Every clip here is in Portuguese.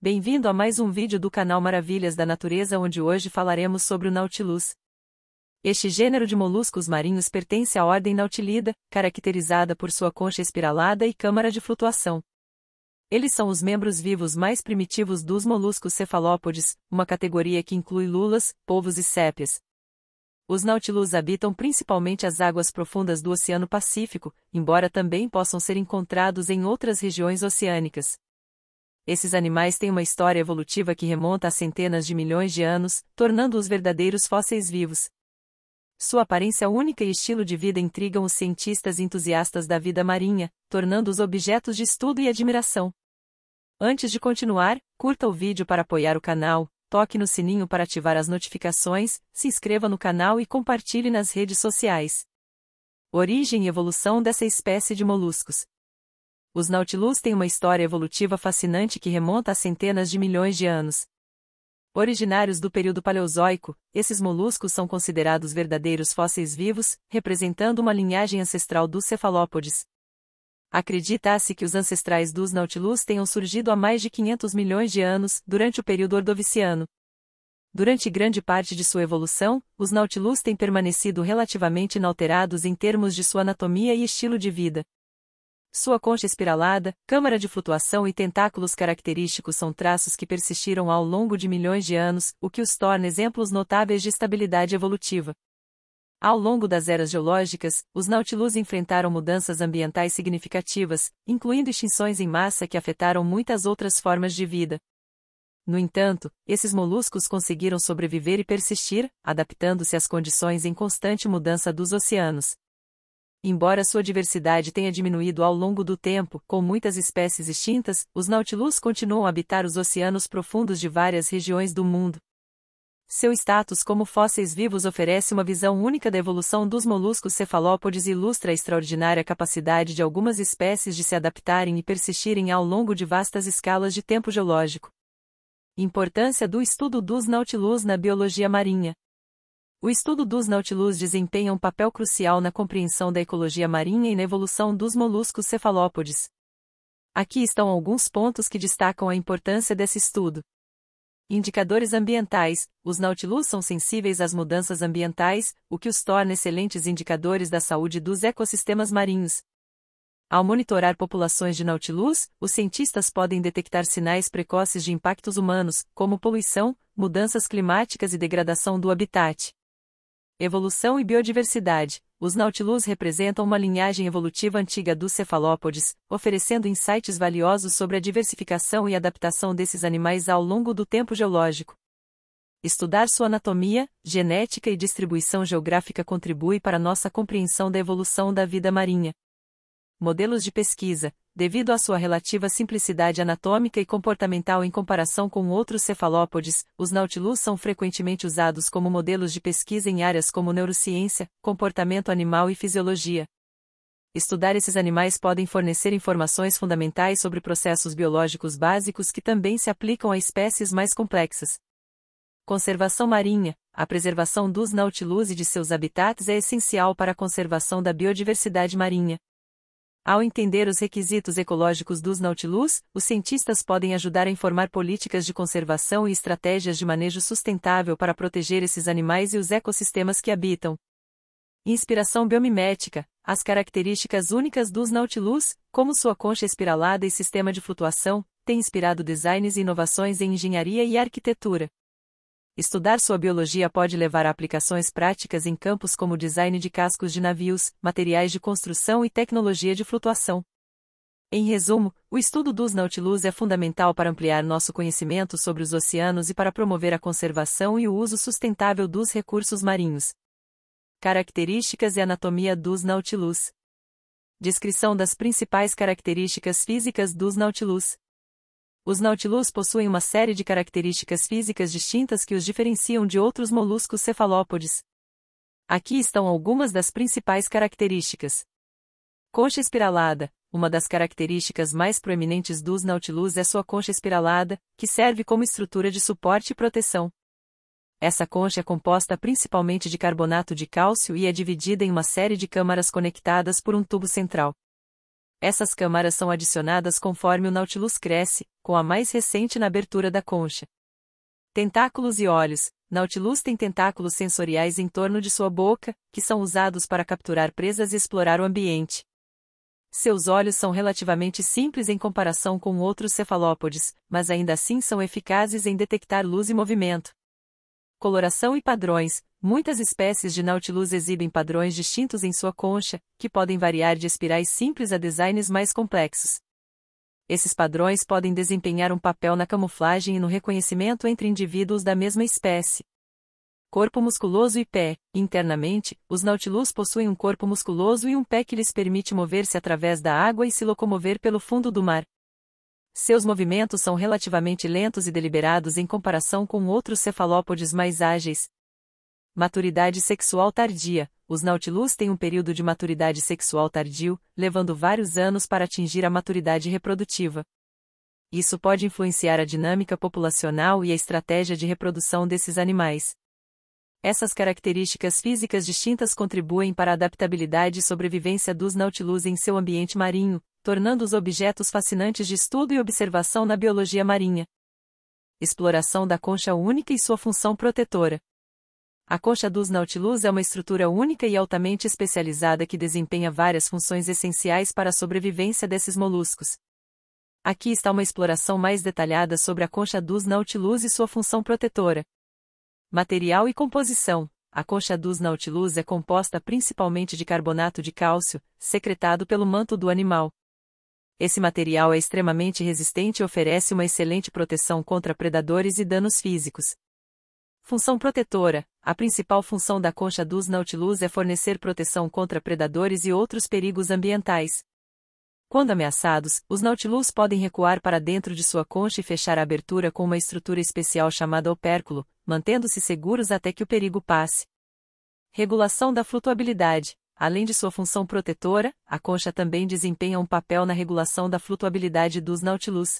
Bem-vindo a mais um vídeo do canal Maravilhas da Natureza onde hoje falaremos sobre o Nautilus. Este gênero de moluscos marinhos pertence à ordem Nautilida, caracterizada por sua concha espiralada e câmara de flutuação. Eles são os membros vivos mais primitivos dos moluscos cefalópodes, uma categoria que inclui lulas, polvos e sépias. Os Nautilus habitam principalmente as águas profundas do Oceano Pacífico, embora também possam ser encontrados em outras regiões oceânicas esses animais têm uma história evolutiva que remonta a centenas de milhões de anos, tornando-os verdadeiros fósseis vivos. Sua aparência única e estilo de vida intrigam os cientistas entusiastas da vida marinha, tornando-os objetos de estudo e admiração. Antes de continuar, curta o vídeo para apoiar o canal, toque no sininho para ativar as notificações, se inscreva no canal e compartilhe nas redes sociais. Origem e evolução dessa espécie de moluscos os Nautilus têm uma história evolutiva fascinante que remonta a centenas de milhões de anos. Originários do período Paleozoico, esses moluscos são considerados verdadeiros fósseis vivos, representando uma linhagem ancestral dos cefalópodes. Acredita-se que os ancestrais dos Nautilus tenham surgido há mais de 500 milhões de anos, durante o período Ordoviciano. Durante grande parte de sua evolução, os Nautilus têm permanecido relativamente inalterados em termos de sua anatomia e estilo de vida. Sua concha espiralada, câmara de flutuação e tentáculos característicos são traços que persistiram ao longo de milhões de anos, o que os torna exemplos notáveis de estabilidade evolutiva. Ao longo das eras geológicas, os Nautilus enfrentaram mudanças ambientais significativas, incluindo extinções em massa que afetaram muitas outras formas de vida. No entanto, esses moluscos conseguiram sobreviver e persistir, adaptando-se às condições em constante mudança dos oceanos, Embora sua diversidade tenha diminuído ao longo do tempo, com muitas espécies extintas, os nautilus continuam a habitar os oceanos profundos de várias regiões do mundo. Seu status como fósseis vivos oferece uma visão única da evolução dos moluscos cefalópodes e ilustra a extraordinária capacidade de algumas espécies de se adaptarem e persistirem ao longo de vastas escalas de tempo geológico. Importância do estudo dos nautilus na biologia marinha. O estudo dos nautilus desempenha um papel crucial na compreensão da ecologia marinha e na evolução dos moluscos cefalópodes. Aqui estão alguns pontos que destacam a importância desse estudo. Indicadores ambientais: os nautilus são sensíveis às mudanças ambientais, o que os torna excelentes indicadores da saúde dos ecossistemas marinhos. Ao monitorar populações de nautilus, os cientistas podem detectar sinais precoces de impactos humanos, como poluição, mudanças climáticas e degradação do habitat. Evolução e biodiversidade. Os Nautilus representam uma linhagem evolutiva antiga dos cefalópodes, oferecendo insights valiosos sobre a diversificação e adaptação desses animais ao longo do tempo geológico. Estudar sua anatomia, genética e distribuição geográfica contribui para nossa compreensão da evolução da vida marinha. Modelos de pesquisa devido à sua relativa simplicidade anatômica e comportamental em comparação com outros cefalópodes, os nautilus são frequentemente usados como modelos de pesquisa em áreas como neurociência, comportamento animal e fisiologia. Estudar esses animais podem fornecer informações fundamentais sobre processos biológicos básicos que também se aplicam a espécies mais complexas. Conservação marinha, a preservação dos nautilus e de seus habitats é essencial para a conservação da biodiversidade marinha, ao entender os requisitos ecológicos dos Nautilus, os cientistas podem ajudar a informar políticas de conservação e estratégias de manejo sustentável para proteger esses animais e os ecossistemas que habitam. Inspiração biomimética: as características únicas dos Nautilus, como sua concha espiralada e sistema de flutuação, têm inspirado designs e inovações em engenharia e arquitetura. Estudar sua biologia pode levar a aplicações práticas em campos como design de cascos de navios, materiais de construção e tecnologia de flutuação. Em resumo, o estudo dos Nautilus é fundamental para ampliar nosso conhecimento sobre os oceanos e para promover a conservação e o uso sustentável dos recursos marinhos. Características e anatomia dos Nautilus. Descrição das principais características físicas dos Nautilus. Os nautilus possuem uma série de características físicas distintas que os diferenciam de outros moluscos cefalópodes. Aqui estão algumas das principais características. Concha espiralada. Uma das características mais proeminentes dos nautilus é sua concha espiralada, que serve como estrutura de suporte e proteção. Essa concha é composta principalmente de carbonato de cálcio e é dividida em uma série de câmaras conectadas por um tubo central. Essas câmaras são adicionadas conforme o Nautilus cresce, com a mais recente na abertura da concha. Tentáculos e olhos. Nautilus tem tentáculos sensoriais em torno de sua boca, que são usados para capturar presas e explorar o ambiente. Seus olhos são relativamente simples em comparação com outros cefalópodes, mas ainda assim são eficazes em detectar luz e movimento coloração e padrões. Muitas espécies de Nautilus exibem padrões distintos em sua concha, que podem variar de espirais simples a designs mais complexos. Esses padrões podem desempenhar um papel na camuflagem e no reconhecimento entre indivíduos da mesma espécie. Corpo musculoso e pé. Internamente, os nautilus possuem um corpo musculoso e um pé que lhes permite mover-se através da água e se locomover pelo fundo do mar, seus movimentos são relativamente lentos e deliberados em comparação com outros cefalópodes mais ágeis. Maturidade sexual tardia. Os nautilus têm um período de maturidade sexual tardio, levando vários anos para atingir a maturidade reprodutiva. Isso pode influenciar a dinâmica populacional e a estratégia de reprodução desses animais. Essas características físicas distintas contribuem para a adaptabilidade e sobrevivência dos nautilus em seu ambiente marinho, tornando-os objetos fascinantes de estudo e observação na biologia marinha. Exploração da concha única e sua função protetora. A concha dos Nautilus é uma estrutura única e altamente especializada que desempenha várias funções essenciais para a sobrevivência desses moluscos. Aqui está uma exploração mais detalhada sobre a concha dos Nautilus e sua função protetora. Material e composição. A concha dos Nautilus é composta principalmente de carbonato de cálcio, secretado pelo manto do animal. Esse material é extremamente resistente e oferece uma excelente proteção contra predadores e danos físicos. Função protetora: A principal função da concha dos nautilus é fornecer proteção contra predadores e outros perigos ambientais. Quando ameaçados, os nautilus podem recuar para dentro de sua concha e fechar a abertura com uma estrutura especial chamada opérculo, mantendo-se seguros até que o perigo passe. Regulação da flutuabilidade. Além de sua função protetora, a concha também desempenha um papel na regulação da flutuabilidade dos nautilus.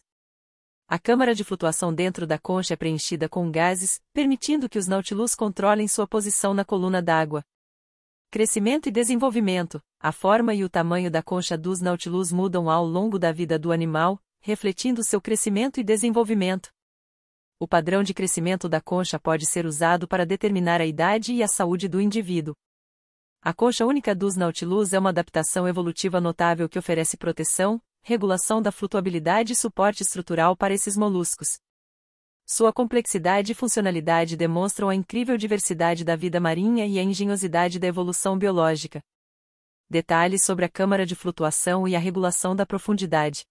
A câmara de flutuação dentro da concha é preenchida com gases, permitindo que os nautilus controlem sua posição na coluna d'água. Crescimento e desenvolvimento. A forma e o tamanho da concha dos nautilus mudam ao longo da vida do animal, refletindo seu crescimento e desenvolvimento. O padrão de crescimento da concha pode ser usado para determinar a idade e a saúde do indivíduo. A coxa única dos Nautilus é uma adaptação evolutiva notável que oferece proteção, regulação da flutuabilidade e suporte estrutural para esses moluscos. Sua complexidade e funcionalidade demonstram a incrível diversidade da vida marinha e a engenhosidade da evolução biológica. Detalhes sobre a câmara de flutuação e a regulação da profundidade.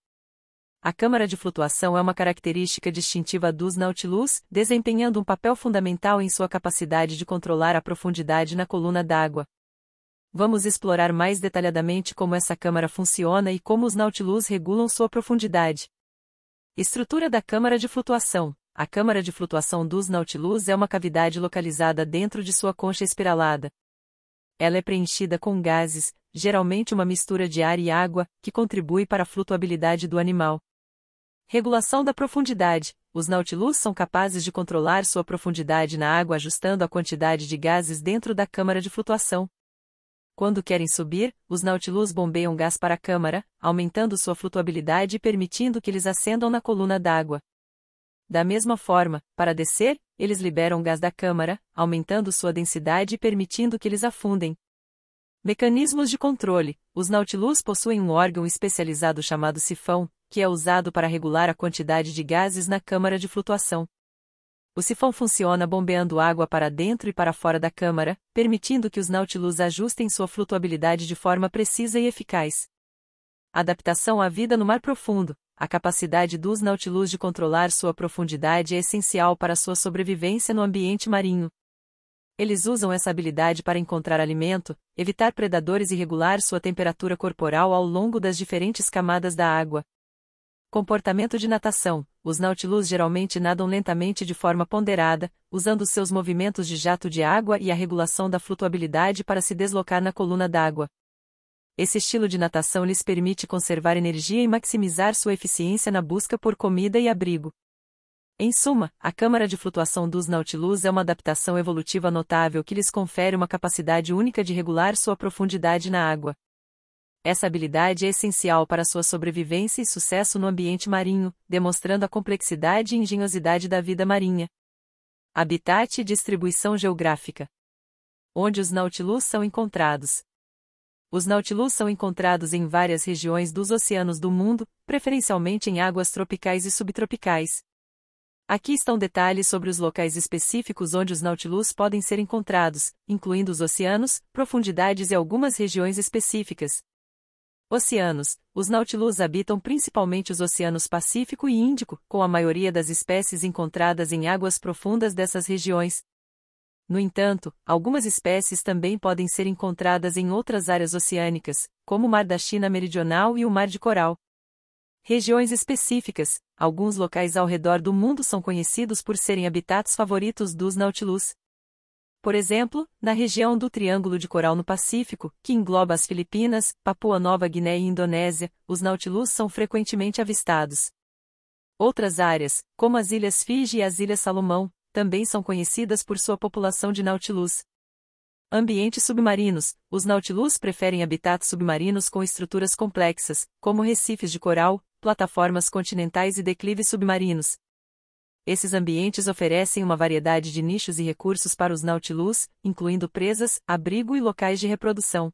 A câmara de flutuação é uma característica distintiva dos Nautilus, desempenhando um papel fundamental em sua capacidade de controlar a profundidade na coluna d'água. Vamos explorar mais detalhadamente como essa câmara funciona e como os Nautilus regulam sua profundidade. Estrutura da câmara de flutuação. A câmara de flutuação dos Nautilus é uma cavidade localizada dentro de sua concha espiralada. Ela é preenchida com gases, geralmente uma mistura de ar e água, que contribui para a flutuabilidade do animal. Regulação da profundidade. Os Nautilus são capazes de controlar sua profundidade na água ajustando a quantidade de gases dentro da câmara de flutuação. Quando querem subir, os Nautilus bombeiam gás para a câmara, aumentando sua flutuabilidade e permitindo que eles ascendam na coluna d'água. Da mesma forma, para descer, eles liberam gás da câmara, aumentando sua densidade e permitindo que eles afundem. Mecanismos de controle: Os Nautilus possuem um órgão especializado chamado sifão, que é usado para regular a quantidade de gases na câmara de flutuação. O sifão funciona bombeando água para dentro e para fora da câmara, permitindo que os Nautilus ajustem sua flutuabilidade de forma precisa e eficaz. Adaptação à vida no mar profundo. A capacidade dos Nautilus de controlar sua profundidade é essencial para sua sobrevivência no ambiente marinho. Eles usam essa habilidade para encontrar alimento, evitar predadores e regular sua temperatura corporal ao longo das diferentes camadas da água. Comportamento de natação os nautilus geralmente nadam lentamente de forma ponderada, usando seus movimentos de jato de água e a regulação da flutuabilidade para se deslocar na coluna d'água. Esse estilo de natação lhes permite conservar energia e maximizar sua eficiência na busca por comida e abrigo. Em suma, a câmara de flutuação dos Nautilus é uma adaptação evolutiva notável que lhes confere uma capacidade única de regular sua profundidade na água. Essa habilidade é essencial para sua sobrevivência e sucesso no ambiente marinho, demonstrando a complexidade e engenhosidade da vida marinha. Habitat e distribuição geográfica. Onde os nautilus são encontrados. Os nautilus são encontrados em várias regiões dos oceanos do mundo, preferencialmente em águas tropicais e subtropicais. Aqui estão detalhes sobre os locais específicos onde os nautilus podem ser encontrados, incluindo os oceanos, profundidades e algumas regiões específicas, Oceanos. Os nautilus habitam principalmente os oceanos Pacífico e Índico, com a maioria das espécies encontradas em águas profundas dessas regiões. No entanto, algumas espécies também podem ser encontradas em outras áreas oceânicas, como o Mar da China Meridional e o Mar de Coral. Regiões específicas. Alguns locais ao redor do mundo são conhecidos por serem habitats favoritos dos nautilus, por exemplo, na região do Triângulo de Coral no Pacífico, que engloba as Filipinas, Papua Nova Guiné e Indonésia, os nautilus são frequentemente avistados. Outras áreas, como as Ilhas Fiji e as Ilhas Salomão, também são conhecidas por sua população de nautilus. Ambientes submarinos. Os nautilus preferem habitats submarinos com estruturas complexas, como recifes de coral, plataformas continentais e declives submarinos, esses ambientes oferecem uma variedade de nichos e recursos para os nautilus, incluindo presas, abrigo e locais de reprodução.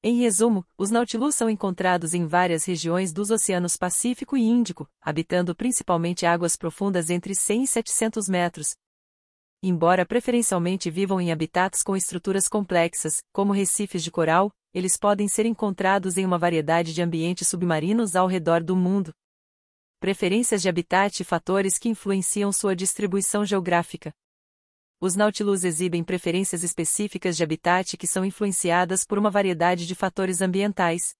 Em resumo, os nautilus são encontrados em várias regiões dos oceanos Pacífico e Índico, habitando principalmente águas profundas entre 100 e 700 metros. Embora preferencialmente vivam em habitats com estruturas complexas, como recifes de coral, eles podem ser encontrados em uma variedade de ambientes submarinos ao redor do mundo, preferências de habitat e fatores que influenciam sua distribuição geográfica. Os nautilus exibem preferências específicas de habitat que são influenciadas por uma variedade de fatores ambientais.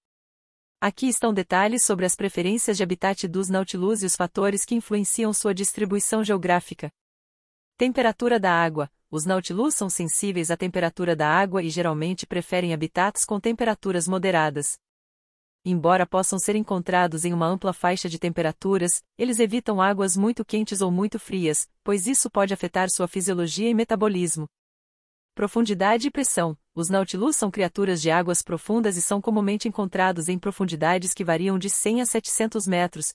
Aqui estão detalhes sobre as preferências de habitat dos nautilus e os fatores que influenciam sua distribuição geográfica. Temperatura da água. Os nautilus são sensíveis à temperatura da água e geralmente preferem habitats com temperaturas moderadas. Embora possam ser encontrados em uma ampla faixa de temperaturas, eles evitam águas muito quentes ou muito frias, pois isso pode afetar sua fisiologia e metabolismo. Profundidade e pressão. Os nautilus são criaturas de águas profundas e são comumente encontrados em profundidades que variam de 100 a 700 metros.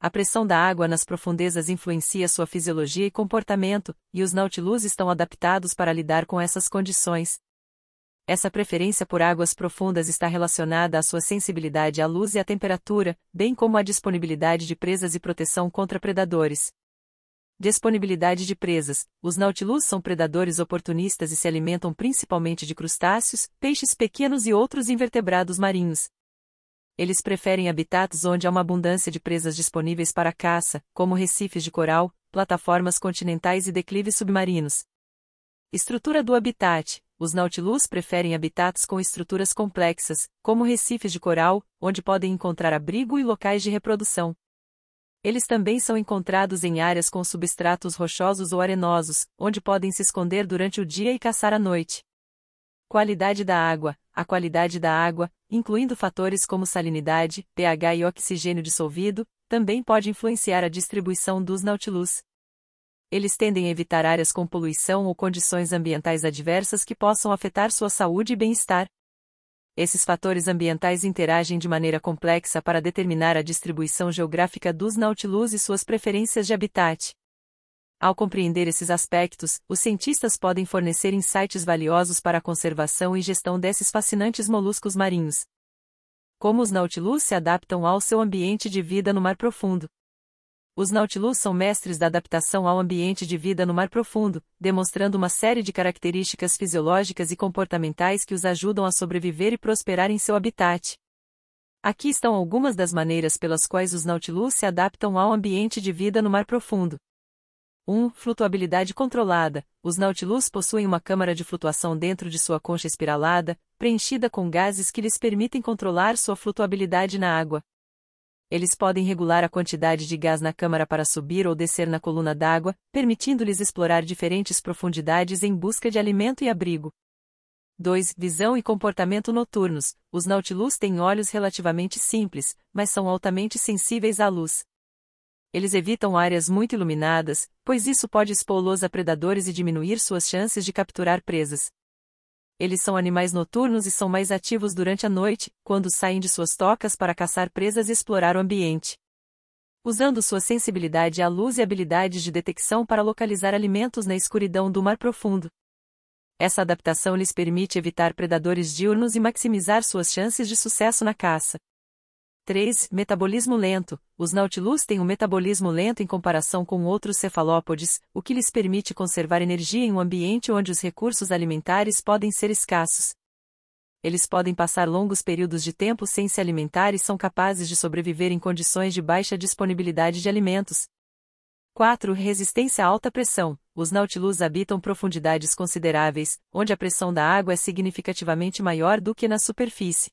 A pressão da água nas profundezas influencia sua fisiologia e comportamento, e os nautilus estão adaptados para lidar com essas condições. Essa preferência por águas profundas está relacionada à sua sensibilidade à luz e à temperatura, bem como à disponibilidade de presas e proteção contra predadores. Disponibilidade de presas. Os nautilus são predadores oportunistas e se alimentam principalmente de crustáceos, peixes pequenos e outros invertebrados marinhos. Eles preferem habitats onde há uma abundância de presas disponíveis para caça, como recifes de coral, plataformas continentais e declives submarinos. Estrutura do habitat: os nautilus preferem habitats com estruturas complexas, como recifes de coral, onde podem encontrar abrigo e locais de reprodução. Eles também são encontrados em áreas com substratos rochosos ou arenosos, onde podem se esconder durante o dia e caçar à noite. Qualidade da água. A qualidade da água, incluindo fatores como salinidade, pH e oxigênio dissolvido, também pode influenciar a distribuição dos nautilus eles tendem a evitar áreas com poluição ou condições ambientais adversas que possam afetar sua saúde e bem-estar. Esses fatores ambientais interagem de maneira complexa para determinar a distribuição geográfica dos nautilus e suas preferências de habitat. Ao compreender esses aspectos, os cientistas podem fornecer insights valiosos para a conservação e gestão desses fascinantes moluscos marinhos. Como os nautilus se adaptam ao seu ambiente de vida no mar profundo. Os Nautilus são mestres da adaptação ao ambiente de vida no mar profundo, demonstrando uma série de características fisiológicas e comportamentais que os ajudam a sobreviver e prosperar em seu habitat. Aqui estão algumas das maneiras pelas quais os Nautilus se adaptam ao ambiente de vida no mar profundo. 1. Flutuabilidade controlada. Os Nautilus possuem uma câmara de flutuação dentro de sua concha espiralada, preenchida com gases que lhes permitem controlar sua flutuabilidade na água. Eles podem regular a quantidade de gás na câmara para subir ou descer na coluna d'água, permitindo-lhes explorar diferentes profundidades em busca de alimento e abrigo. 2. Visão e comportamento noturnos. Os nautilus têm olhos relativamente simples, mas são altamente sensíveis à luz. Eles evitam áreas muito iluminadas, pois isso pode expô-los a predadores e diminuir suas chances de capturar presas. Eles são animais noturnos e são mais ativos durante a noite, quando saem de suas tocas para caçar presas e explorar o ambiente. Usando sua sensibilidade à luz e habilidades de detecção para localizar alimentos na escuridão do mar profundo. Essa adaptação lhes permite evitar predadores diurnos e maximizar suas chances de sucesso na caça. 3. Metabolismo lento. Os nautilus têm um metabolismo lento em comparação com outros cefalópodes, o que lhes permite conservar energia em um ambiente onde os recursos alimentares podem ser escassos. Eles podem passar longos períodos de tempo sem se alimentar e são capazes de sobreviver em condições de baixa disponibilidade de alimentos. 4. Resistência à alta pressão. Os nautilus habitam profundidades consideráveis, onde a pressão da água é significativamente maior do que na superfície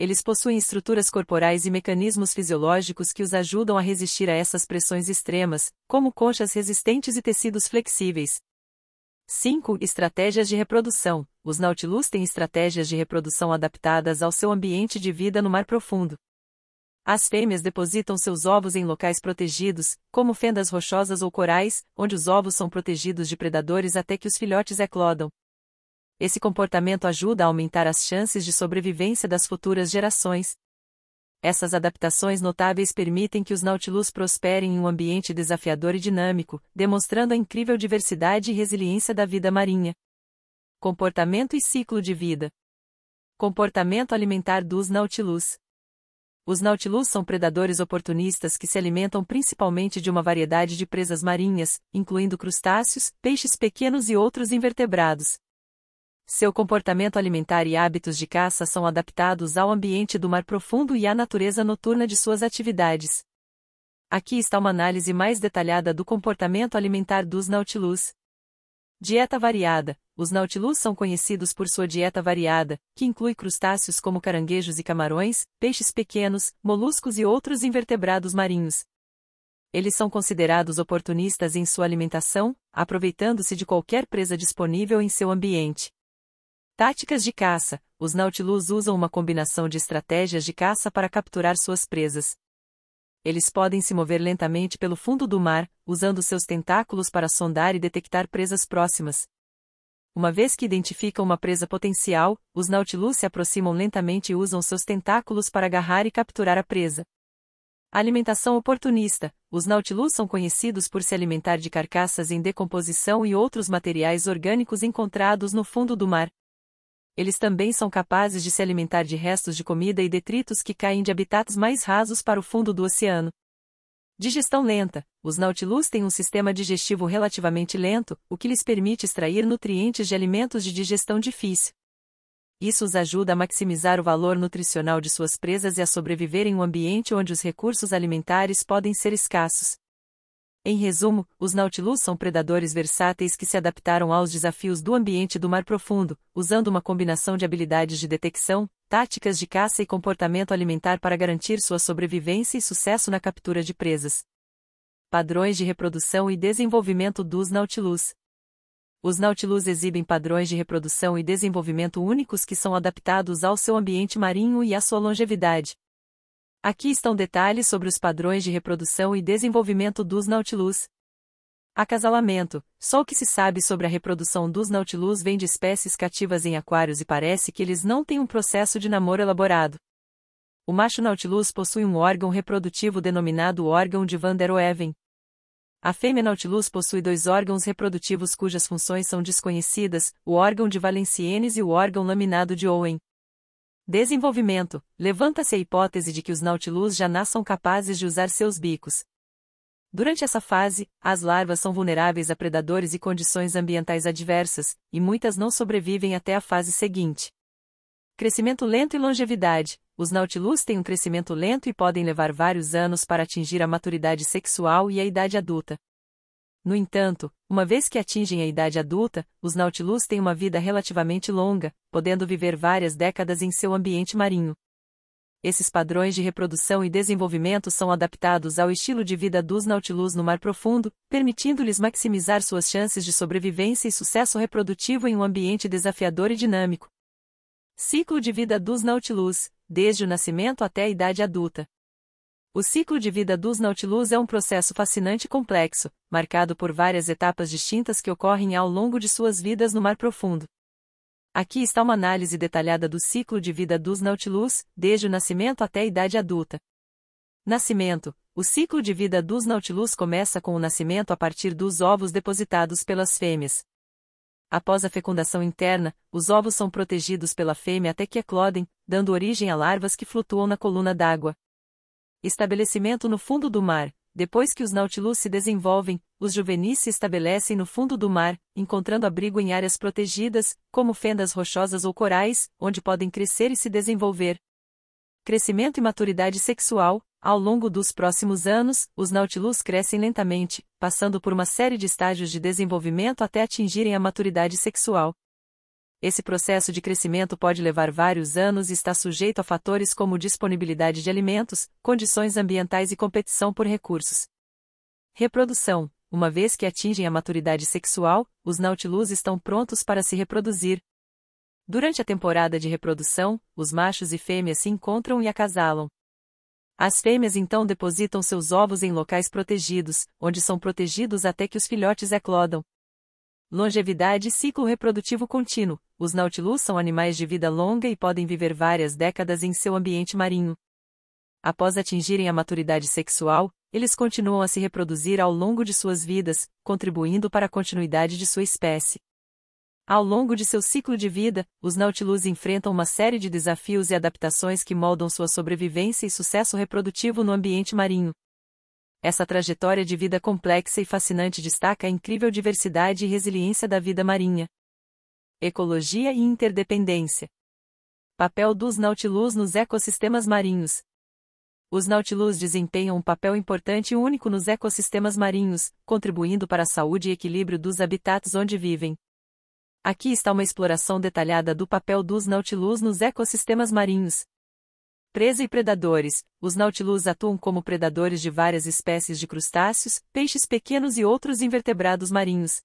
eles possuem estruturas corporais e mecanismos fisiológicos que os ajudam a resistir a essas pressões extremas, como conchas resistentes e tecidos flexíveis. 5. Estratégias de reprodução. Os nautilus têm estratégias de reprodução adaptadas ao seu ambiente de vida no mar profundo. As fêmeas depositam seus ovos em locais protegidos, como fendas rochosas ou corais, onde os ovos são protegidos de predadores até que os filhotes eclodam. Esse comportamento ajuda a aumentar as chances de sobrevivência das futuras gerações. Essas adaptações notáveis permitem que os Nautilus prosperem em um ambiente desafiador e dinâmico, demonstrando a incrível diversidade e resiliência da vida marinha. Comportamento e ciclo de vida. Comportamento alimentar dos Nautilus. Os nautilus são predadores oportunistas que se alimentam principalmente de uma variedade de presas marinhas, incluindo crustáceos, peixes pequenos e outros invertebrados. Seu comportamento alimentar e hábitos de caça são adaptados ao ambiente do mar profundo e à natureza noturna de suas atividades. Aqui está uma análise mais detalhada do comportamento alimentar dos nautilus. Dieta variada. Os nautilus são conhecidos por sua dieta variada, que inclui crustáceos como caranguejos e camarões, peixes pequenos, moluscos e outros invertebrados marinhos. Eles são considerados oportunistas em sua alimentação, aproveitando-se de qualquer presa disponível em seu ambiente. Táticas de caça: Os Nautilus usam uma combinação de estratégias de caça para capturar suas presas. Eles podem se mover lentamente pelo fundo do mar, usando seus tentáculos para sondar e detectar presas próximas. Uma vez que identificam uma presa potencial, os Nautilus se aproximam lentamente e usam seus tentáculos para agarrar e capturar a presa. Alimentação oportunista: Os Nautilus são conhecidos por se alimentar de carcaças em decomposição e outros materiais orgânicos encontrados no fundo do mar, eles também são capazes de se alimentar de restos de comida e detritos que caem de habitats mais rasos para o fundo do oceano. Digestão lenta. Os nautilus têm um sistema digestivo relativamente lento, o que lhes permite extrair nutrientes de alimentos de digestão difícil. Isso os ajuda a maximizar o valor nutricional de suas presas e a sobreviver em um ambiente onde os recursos alimentares podem ser escassos. Em resumo, os nautilus são predadores versáteis que se adaptaram aos desafios do ambiente do mar profundo, usando uma combinação de habilidades de detecção, táticas de caça e comportamento alimentar para garantir sua sobrevivência e sucesso na captura de presas. Padrões de reprodução e desenvolvimento dos nautilus. Os nautilus exibem padrões de reprodução e desenvolvimento únicos que são adaptados ao seu ambiente marinho e à sua longevidade, Aqui estão detalhes sobre os padrões de reprodução e desenvolvimento dos Nautilus. Acasalamento. Só o que se sabe sobre a reprodução dos Nautilus vem de espécies cativas em aquários e parece que eles não têm um processo de namoro elaborado. O macho Nautilus possui um órgão reprodutivo denominado órgão de Van der Oeven. A fêmea Nautilus possui dois órgãos reprodutivos cujas funções são desconhecidas, o órgão de Valenciennes e o órgão laminado de Owen. Desenvolvimento: levanta-se a hipótese de que os nautilus já nasçam capazes de usar seus bicos. Durante essa fase, as larvas são vulneráveis a predadores e condições ambientais adversas, e muitas não sobrevivem até a fase seguinte. Crescimento lento e longevidade: os nautilus têm um crescimento lento e podem levar vários anos para atingir a maturidade sexual e a idade adulta. No entanto, uma vez que atingem a idade adulta, os nautilus têm uma vida relativamente longa, podendo viver várias décadas em seu ambiente marinho. Esses padrões de reprodução e desenvolvimento são adaptados ao estilo de vida dos nautilus no mar profundo, permitindo-lhes maximizar suas chances de sobrevivência e sucesso reprodutivo em um ambiente desafiador e dinâmico. Ciclo de vida dos nautilus, desde o nascimento até a idade adulta. O ciclo de vida dos Nautilus é um processo fascinante e complexo, marcado por várias etapas distintas que ocorrem ao longo de suas vidas no mar profundo. Aqui está uma análise detalhada do ciclo de vida dos Nautilus, desde o nascimento até a idade adulta. Nascimento: O ciclo de vida dos Nautilus começa com o nascimento a partir dos ovos depositados pelas fêmeas. Após a fecundação interna, os ovos são protegidos pela fêmea até que eclodem, dando origem a larvas que flutuam na coluna d'água. Estabelecimento no fundo do mar. Depois que os nautilus se desenvolvem, os juvenis se estabelecem no fundo do mar, encontrando abrigo em áreas protegidas, como fendas rochosas ou corais, onde podem crescer e se desenvolver. Crescimento e maturidade sexual. Ao longo dos próximos anos, os nautilus crescem lentamente, passando por uma série de estágios de desenvolvimento até atingirem a maturidade sexual. Esse processo de crescimento pode levar vários anos e está sujeito a fatores como disponibilidade de alimentos, condições ambientais e competição por recursos. Reprodução: Uma vez que atingem a maturidade sexual, os nautilus estão prontos para se reproduzir. Durante a temporada de reprodução, os machos e fêmeas se encontram e acasalam. As fêmeas então depositam seus ovos em locais protegidos, onde são protegidos até que os filhotes eclodam. Longevidade e ciclo reprodutivo contínuo. Os nautilus são animais de vida longa e podem viver várias décadas em seu ambiente marinho. Após atingirem a maturidade sexual, eles continuam a se reproduzir ao longo de suas vidas, contribuindo para a continuidade de sua espécie. Ao longo de seu ciclo de vida, os nautilus enfrentam uma série de desafios e adaptações que moldam sua sobrevivência e sucesso reprodutivo no ambiente marinho. Essa trajetória de vida complexa e fascinante destaca a incrível diversidade e resiliência da vida marinha. Ecologia e interdependência. Papel dos nautilus nos ecossistemas marinhos. Os nautilus desempenham um papel importante e único nos ecossistemas marinhos, contribuindo para a saúde e equilíbrio dos habitats onde vivem. Aqui está uma exploração detalhada do papel dos nautilus nos ecossistemas marinhos. Presa e predadores: os nautilus atuam como predadores de várias espécies de crustáceos, peixes pequenos e outros invertebrados marinhos.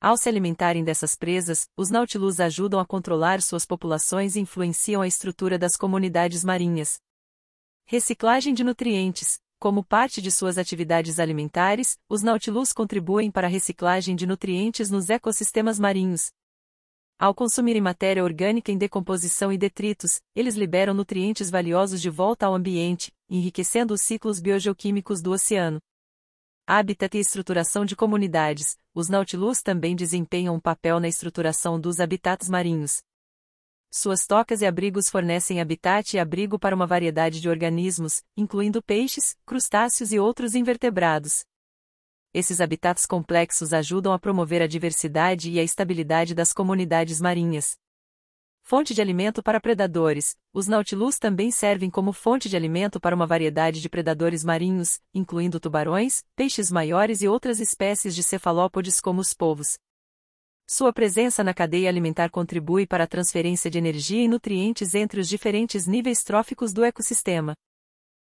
Ao se alimentarem dessas presas, os nautilus ajudam a controlar suas populações e influenciam a estrutura das comunidades marinhas. Reciclagem de nutrientes: como parte de suas atividades alimentares, os nautilus contribuem para a reciclagem de nutrientes nos ecossistemas marinhos, ao consumirem matéria orgânica em decomposição e detritos, eles liberam nutrientes valiosos de volta ao ambiente, enriquecendo os ciclos biogeoquímicos do oceano. Hábitat e estruturação de comunidades. Os nautilus também desempenham um papel na estruturação dos habitats marinhos. Suas tocas e abrigos fornecem habitat e abrigo para uma variedade de organismos, incluindo peixes, crustáceos e outros invertebrados esses habitats complexos ajudam a promover a diversidade e a estabilidade das comunidades marinhas. Fonte de alimento para predadores: os nautilus também servem como fonte de alimento para uma variedade de predadores marinhos, incluindo tubarões, peixes maiores e outras espécies de cefalópodes como os polvos. Sua presença na cadeia alimentar contribui para a transferência de energia e nutrientes entre os diferentes níveis tróficos do ecossistema.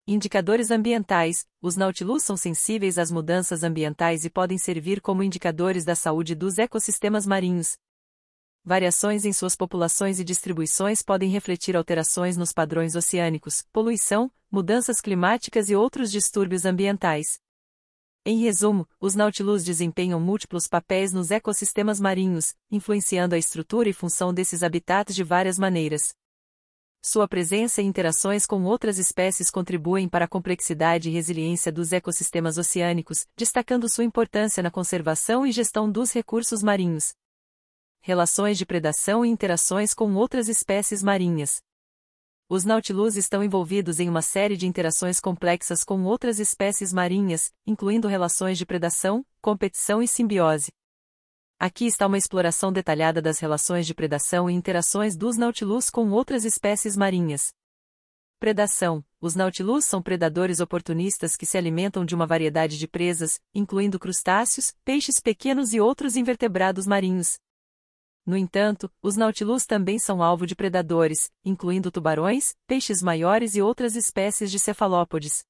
Indicadores ambientais: Os nautilus são sensíveis às mudanças ambientais e podem servir como indicadores da saúde dos ecossistemas marinhos. Variações em suas populações e distribuições podem refletir alterações nos padrões oceânicos, poluição, mudanças climáticas e outros distúrbios ambientais. Em resumo, os nautilus desempenham múltiplos papéis nos ecossistemas marinhos, influenciando a estrutura e função desses habitats de várias maneiras. Sua presença e interações com outras espécies contribuem para a complexidade e resiliência dos ecossistemas oceânicos, destacando sua importância na conservação e gestão dos recursos marinhos. Relações de predação e interações com outras espécies marinhas. Os nautilus estão envolvidos em uma série de interações complexas com outras espécies marinhas, incluindo relações de predação, competição e simbiose. Aqui está uma exploração detalhada das relações de predação e interações dos nautilus com outras espécies marinhas. Predação: Os nautilus são predadores oportunistas que se alimentam de uma variedade de presas, incluindo crustáceos, peixes pequenos e outros invertebrados marinhos. No entanto, os nautilus também são alvo de predadores, incluindo tubarões, peixes maiores e outras espécies de cefalópodes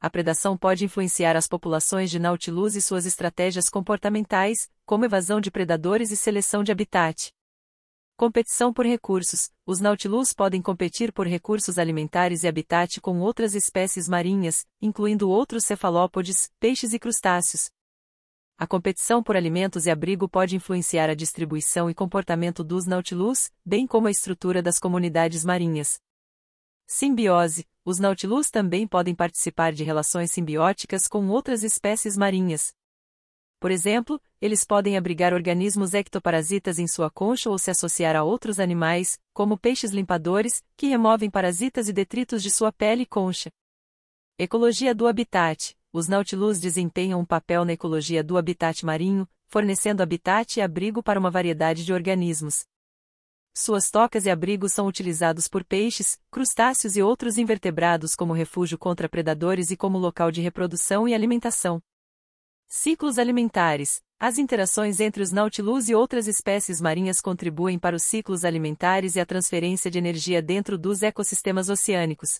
a predação pode influenciar as populações de Nautilus e suas estratégias comportamentais, como evasão de predadores e seleção de habitat. Competição por recursos: Os Nautilus podem competir por recursos alimentares e habitat com outras espécies marinhas, incluindo outros cefalópodes, peixes e crustáceos. A competição por alimentos e abrigo pode influenciar a distribuição e comportamento dos Nautilus, bem como a estrutura das comunidades marinhas. Simbiose. Os nautilus também podem participar de relações simbióticas com outras espécies marinhas. Por exemplo, eles podem abrigar organismos ectoparasitas em sua concha ou se associar a outros animais, como peixes limpadores, que removem parasitas e detritos de sua pele e concha. Ecologia do habitat. Os nautilus desempenham um papel na ecologia do habitat marinho, fornecendo habitat e abrigo para uma variedade de organismos. Suas tocas e abrigos são utilizados por peixes, crustáceos e outros invertebrados como refúgio contra predadores e como local de reprodução e alimentação. Ciclos alimentares. As interações entre os nautilus e outras espécies marinhas contribuem para os ciclos alimentares e a transferência de energia dentro dos ecossistemas oceânicos.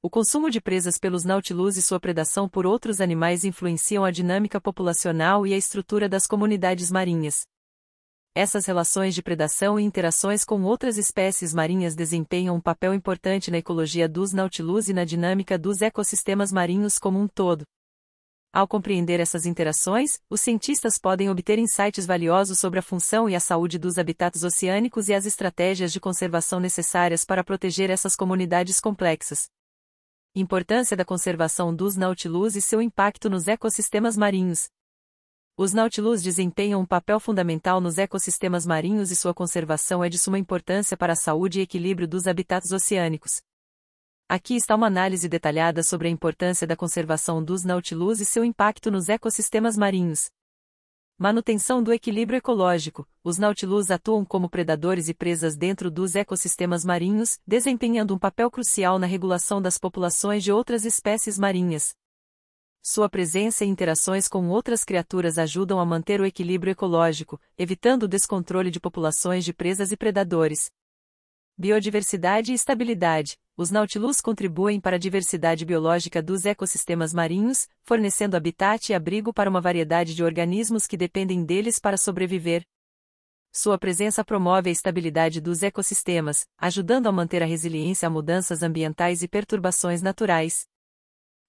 O consumo de presas pelos nautilus e sua predação por outros animais influenciam a dinâmica populacional e a estrutura das comunidades marinhas. Essas relações de predação e interações com outras espécies marinhas desempenham um papel importante na ecologia dos nautilus e na dinâmica dos ecossistemas marinhos como um todo. Ao compreender essas interações, os cientistas podem obter insights valiosos sobre a função e a saúde dos habitats oceânicos e as estratégias de conservação necessárias para proteger essas comunidades complexas. Importância da conservação dos nautilus e seu impacto nos ecossistemas marinhos. Os nautilus desempenham um papel fundamental nos ecossistemas marinhos e sua conservação é de suma importância para a saúde e equilíbrio dos habitats oceânicos. Aqui está uma análise detalhada sobre a importância da conservação dos nautilus e seu impacto nos ecossistemas marinhos. Manutenção do equilíbrio ecológico. Os nautilus atuam como predadores e presas dentro dos ecossistemas marinhos, desempenhando um papel crucial na regulação das populações de outras espécies marinhas. Sua presença e interações com outras criaturas ajudam a manter o equilíbrio ecológico, evitando o descontrole de populações de presas e predadores. Biodiversidade e estabilidade. Os nautilus contribuem para a diversidade biológica dos ecossistemas marinhos, fornecendo habitat e abrigo para uma variedade de organismos que dependem deles para sobreviver. Sua presença promove a estabilidade dos ecossistemas, ajudando a manter a resiliência a mudanças ambientais e perturbações naturais.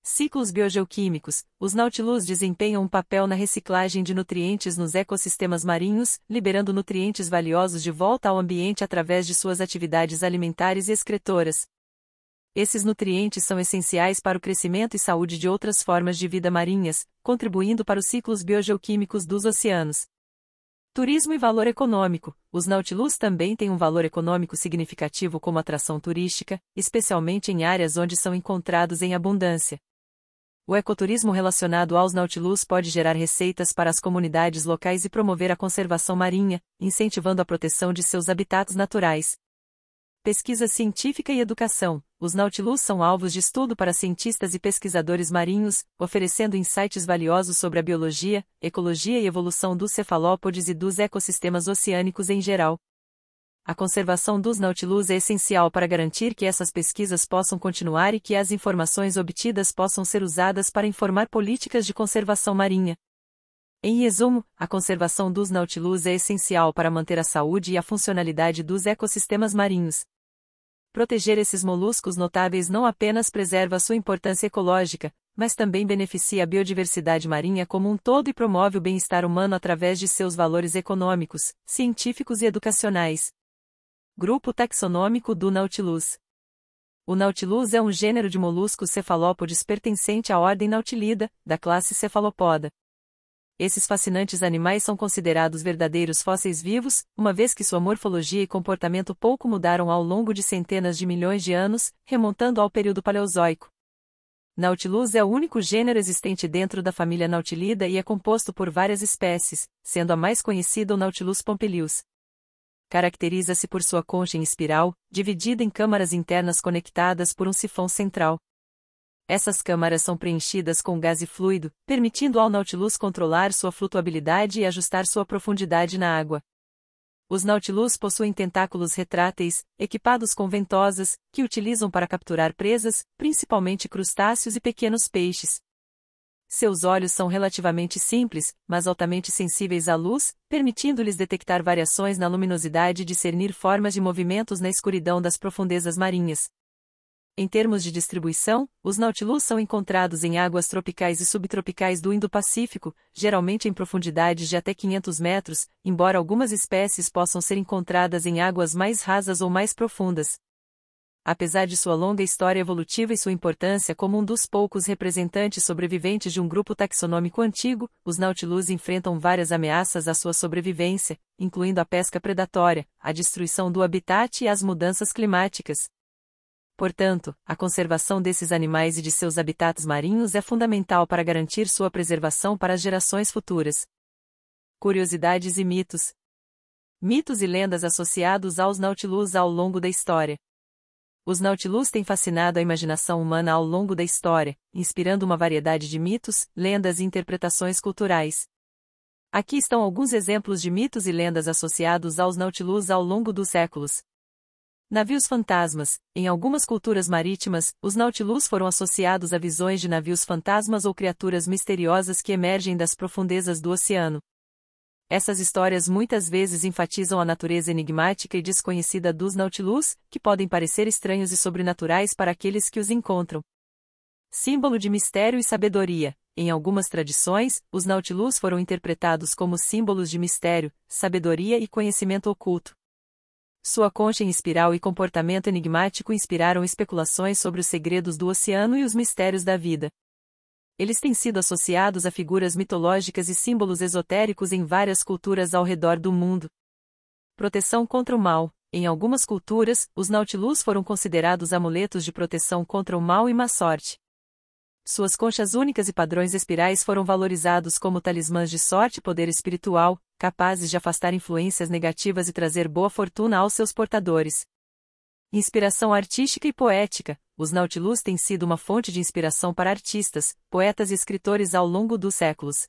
Ciclos biogeoquímicos: os nautilus desempenham um papel na reciclagem de nutrientes nos ecossistemas marinhos, liberando nutrientes valiosos de volta ao ambiente através de suas atividades alimentares e excretoras. Esses nutrientes são essenciais para o crescimento e saúde de outras formas de vida marinhas, contribuindo para os ciclos biogeoquímicos dos oceanos. Turismo e valor econômico. Os nautilus também têm um valor econômico significativo como atração turística, especialmente em áreas onde são encontrados em abundância o ecoturismo relacionado aos nautilus pode gerar receitas para as comunidades locais e promover a conservação marinha, incentivando a proteção de seus habitats naturais. Pesquisa científica e educação. Os nautilus são alvos de estudo para cientistas e pesquisadores marinhos, oferecendo insights valiosos sobre a biologia, ecologia e evolução dos cefalópodes e dos ecossistemas oceânicos em geral. A conservação dos Nautilus é essencial para garantir que essas pesquisas possam continuar e que as informações obtidas possam ser usadas para informar políticas de conservação marinha. Em resumo, a conservação dos Nautilus é essencial para manter a saúde e a funcionalidade dos ecossistemas marinhos. Proteger esses moluscos notáveis não apenas preserva sua importância ecológica, mas também beneficia a biodiversidade marinha como um todo e promove o bem-estar humano através de seus valores econômicos, científicos e educacionais. Grupo taxonômico do Nautilus. O Nautilus é um gênero de moluscos cefalópodes pertencente à ordem Nautilida, da classe Cefalopoda. Esses fascinantes animais são considerados verdadeiros fósseis vivos, uma vez que sua morfologia e comportamento pouco mudaram ao longo de centenas de milhões de anos, remontando ao período Paleozoico. Nautilus é o único gênero existente dentro da família Nautilida e é composto por várias espécies, sendo a mais conhecida o Nautilus pompilius, caracteriza-se por sua concha em espiral, dividida em câmaras internas conectadas por um sifão central. Essas câmaras são preenchidas com gás e fluido, permitindo ao Nautilus controlar sua flutuabilidade e ajustar sua profundidade na água. Os Nautilus possuem tentáculos retráteis, equipados com ventosas, que utilizam para capturar presas, principalmente crustáceos e pequenos peixes. Seus olhos são relativamente simples, mas altamente sensíveis à luz, permitindo-lhes detectar variações na luminosidade e discernir formas de movimentos na escuridão das profundezas marinhas. Em termos de distribuição, os nautilus são encontrados em águas tropicais e subtropicais do Indo-Pacífico, geralmente em profundidades de até 500 metros, embora algumas espécies possam ser encontradas em águas mais rasas ou mais profundas. Apesar de sua longa história evolutiva e sua importância como um dos poucos representantes sobreviventes de um grupo taxonômico antigo, os Nautilus enfrentam várias ameaças à sua sobrevivência, incluindo a pesca predatória, a destruição do habitat e as mudanças climáticas. Portanto, a conservação desses animais e de seus habitats marinhos é fundamental para garantir sua preservação para as gerações futuras. Curiosidades e mitos Mitos e lendas associados aos Nautilus ao longo da história. Os Nautilus têm fascinado a imaginação humana ao longo da história, inspirando uma variedade de mitos, lendas e interpretações culturais. Aqui estão alguns exemplos de mitos e lendas associados aos Nautilus ao longo dos séculos. Navios fantasmas. Em algumas culturas marítimas, os Nautilus foram associados a visões de navios fantasmas ou criaturas misteriosas que emergem das profundezas do oceano. Essas histórias muitas vezes enfatizam a natureza enigmática e desconhecida dos Nautilus, que podem parecer estranhos e sobrenaturais para aqueles que os encontram. Símbolo de mistério e sabedoria. Em algumas tradições, os Nautilus foram interpretados como símbolos de mistério, sabedoria e conhecimento oculto. Sua concha em espiral e comportamento enigmático inspiraram especulações sobre os segredos do oceano e os mistérios da vida. Eles têm sido associados a figuras mitológicas e símbolos esotéricos em várias culturas ao redor do mundo. Proteção contra o mal. Em algumas culturas, os nautilus foram considerados amuletos de proteção contra o mal e má sorte. Suas conchas únicas e padrões espirais foram valorizados como talismãs de sorte e poder espiritual, capazes de afastar influências negativas e trazer boa fortuna aos seus portadores. Inspiração artística e poética os Nautilus têm sido uma fonte de inspiração para artistas, poetas e escritores ao longo dos séculos.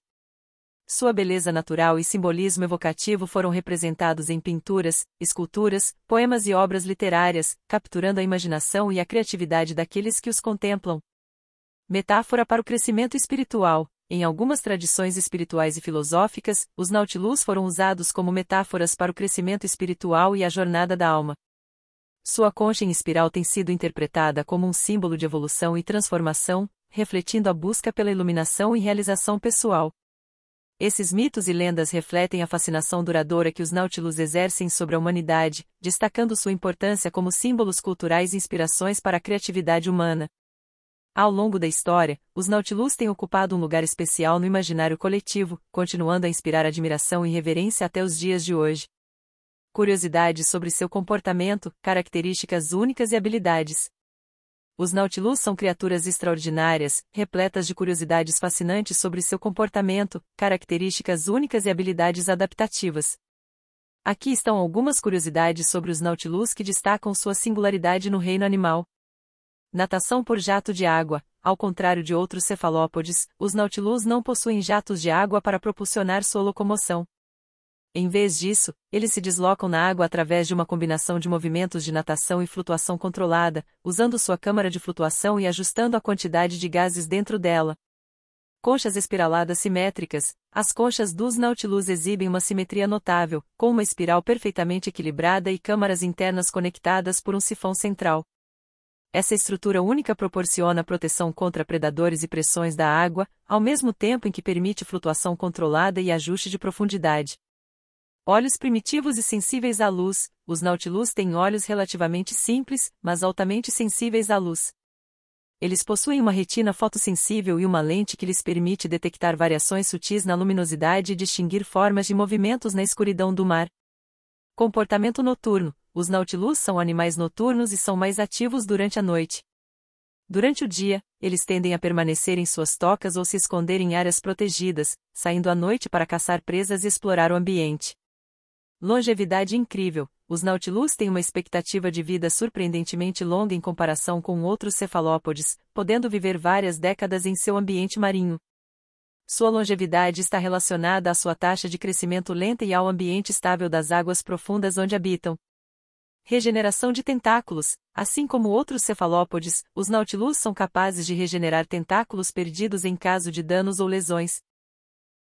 Sua beleza natural e simbolismo evocativo foram representados em pinturas, esculturas, poemas e obras literárias, capturando a imaginação e a criatividade daqueles que os contemplam. Metáfora para o crescimento espiritual. Em algumas tradições espirituais e filosóficas, os nautilus foram usados como metáforas para o crescimento espiritual e a jornada da alma. Sua concha em espiral tem sido interpretada como um símbolo de evolução e transformação, refletindo a busca pela iluminação e realização pessoal. Esses mitos e lendas refletem a fascinação duradoura que os Nautilus exercem sobre a humanidade, destacando sua importância como símbolos culturais e inspirações para a criatividade humana. Ao longo da história, os Nautilus têm ocupado um lugar especial no imaginário coletivo, continuando a inspirar admiração e reverência até os dias de hoje. Curiosidades sobre seu comportamento, características únicas e habilidades. Os Nautilus são criaturas extraordinárias, repletas de curiosidades fascinantes sobre seu comportamento, características únicas e habilidades adaptativas. Aqui estão algumas curiosidades sobre os Nautilus que destacam sua singularidade no reino animal. Natação por jato de água, ao contrário de outros cefalópodes, os nautilus não possuem jatos de água para propulsionar sua locomoção. Em vez disso, eles se deslocam na água através de uma combinação de movimentos de natação e flutuação controlada, usando sua câmara de flutuação e ajustando a quantidade de gases dentro dela. Conchas espiraladas simétricas, as conchas dos Nautilus exibem uma simetria notável, com uma espiral perfeitamente equilibrada e câmaras internas conectadas por um sifão central. Essa estrutura única proporciona proteção contra predadores e pressões da água, ao mesmo tempo em que permite flutuação controlada e ajuste de profundidade. Olhos primitivos e sensíveis à luz, os Nautilus têm olhos relativamente simples, mas altamente sensíveis à luz. Eles possuem uma retina fotossensível e uma lente que lhes permite detectar variações sutis na luminosidade e distinguir formas de movimentos na escuridão do mar. Comportamento noturno: Os Nautilus são animais noturnos e são mais ativos durante a noite. Durante o dia, eles tendem a permanecer em suas tocas ou se esconder em áreas protegidas, saindo à noite para caçar presas e explorar o ambiente. Longevidade incrível. Os nautilus têm uma expectativa de vida surpreendentemente longa em comparação com outros cefalópodes, podendo viver várias décadas em seu ambiente marinho. Sua longevidade está relacionada à sua taxa de crescimento lenta e ao ambiente estável das águas profundas onde habitam. Regeneração de tentáculos. Assim como outros cefalópodes, os nautilus são capazes de regenerar tentáculos perdidos em caso de danos ou lesões,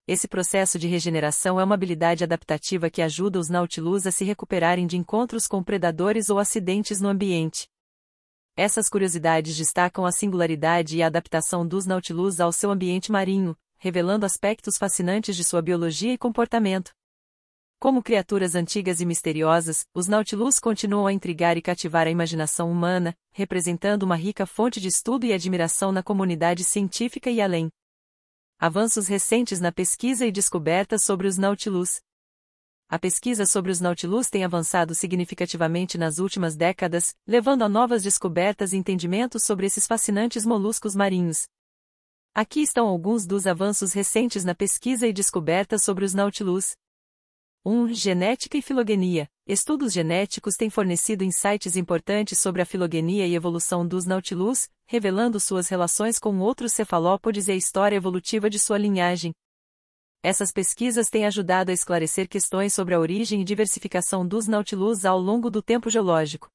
esse processo de regeneração é uma habilidade adaptativa que ajuda os Nautilus a se recuperarem de encontros com predadores ou acidentes no ambiente. Essas curiosidades destacam a singularidade e a adaptação dos Nautilus ao seu ambiente marinho, revelando aspectos fascinantes de sua biologia e comportamento. Como criaturas antigas e misteriosas, os Nautilus continuam a intrigar e cativar a imaginação humana, representando uma rica fonte de estudo e admiração na comunidade científica e além. Avanços recentes na pesquisa e descobertas sobre os Nautilus. A pesquisa sobre os Nautilus tem avançado significativamente nas últimas décadas, levando a novas descobertas e entendimentos sobre esses fascinantes moluscos marinhos. Aqui estão alguns dos avanços recentes na pesquisa e descobertas sobre os Nautilus. 1. Genética e filogenia. Estudos genéticos têm fornecido insights importantes sobre a filogenia e evolução dos Nautilus, revelando suas relações com outros cefalópodes e a história evolutiva de sua linhagem. Essas pesquisas têm ajudado a esclarecer questões sobre a origem e diversificação dos Nautilus ao longo do tempo geológico.